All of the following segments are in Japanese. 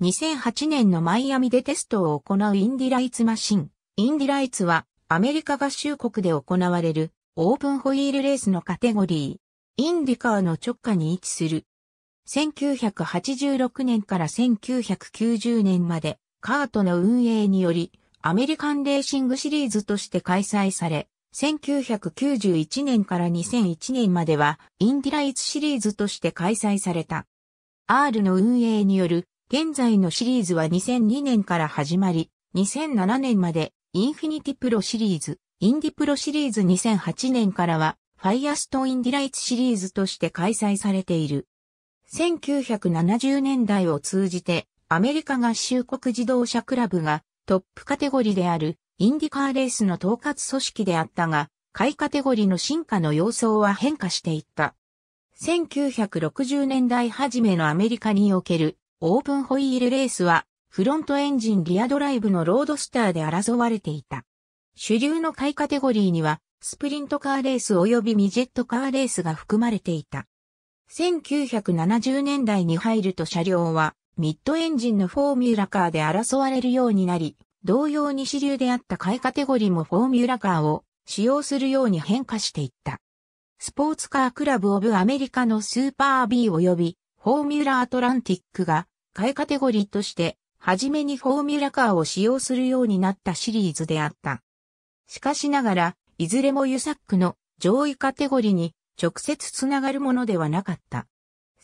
2008年のマイアミでテストを行うインディライツマシン。インディライツはアメリカ合衆国で行われるオープンホイールレースのカテゴリー。インディカーの直下に位置する。1986年から1990年までカートの運営によりアメリカンレーシングシリーズとして開催され、1991年から2001年まではインディライツシリーズとして開催された。R の運営による現在のシリーズは2002年から始まり、2007年までインフィニティプロシリーズ、インディプロシリーズ2008年からは、ファイアストインディライツシリーズとして開催されている。1970年代を通じて、アメリカ合衆国自動車クラブがトップカテゴリーであるインディカーレースの統括組織であったが、買いカテゴリーの進化の様相は変化していった。1960年代初めのアメリカにおけるオープンホイールレースは、フロントエンジンリアドライブのロードスターで争われていた。主流の下位カテゴリーには、スプリントカーレース及びミジェットカーレースが含まれていた。1970年代に入ると車両は、ミッドエンジンのフォーミュラカーで争われるようになり、同様に主流であった下位カテゴリーもフォーミュラカーを使用するように変化していった。スポーツカークラブオブアメリカのスーパービー及びフォーミュラアトランティックが、買いカテゴリーとして、初めにフォーミュラカーを使用するようになったシリーズであった。しかしながら、いずれもユサックの上位カテゴリーに直接つながるものではなかった。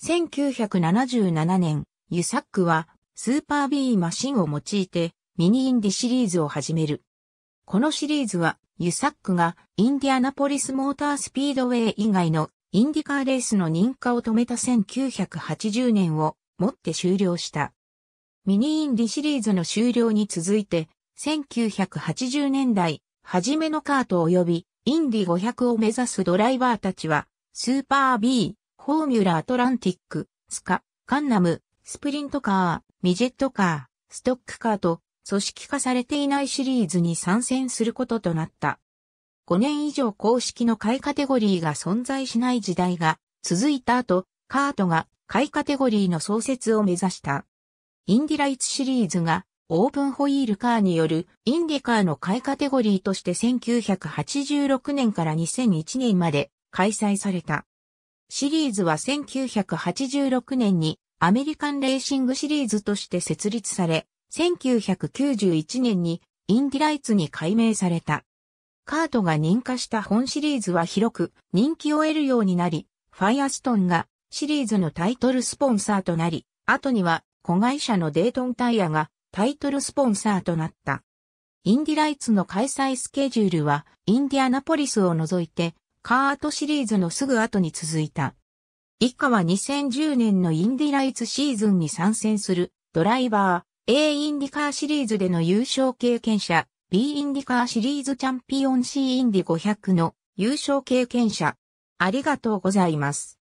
1977年、ユサックはスーパービーマシンを用いてミニインディシリーズを始める。このシリーズはユサックがインディアナポリスモータースピードウェイ以外のインディカーレースの認可を止めた1980年をもって終了した。ミニインディシリーズの終了に続いて、1980年代、初めのカート及びインディ500を目指すドライバーたちは、スーパー B、フォーミュラアトランティック、スカ、カンナム、スプリントカー、ミジェットカー、ストックカーと、組織化されていないシリーズに参戦することとなった。5年以上公式の買いカテゴリーが存在しない時代が続いた後、カートが買いカテゴリーの創設を目指した。インディライツシリーズがオープンホイールカーによるインディカーの買いカテゴリーとして1986年から2001年まで開催された。シリーズは1986年にアメリカンレーシングシリーズとして設立され、1991年にインディライツに改名された。カートが認可した本シリーズは広く人気を得るようになり、ファイアストンがシリーズのタイトルスポンサーとなり、後には子会社のデイトンタイヤがタイトルスポンサーとなった。インディライツの開催スケジュールはインディアナポリスを除いてカートシリーズのすぐ後に続いた。以下は2010年のインディライツシーズンに参戦するドライバー A インディカーシリーズでの優勝経験者 B インディカーシリーズチャンピオン C インディ500の優勝経験者。ありがとうございます。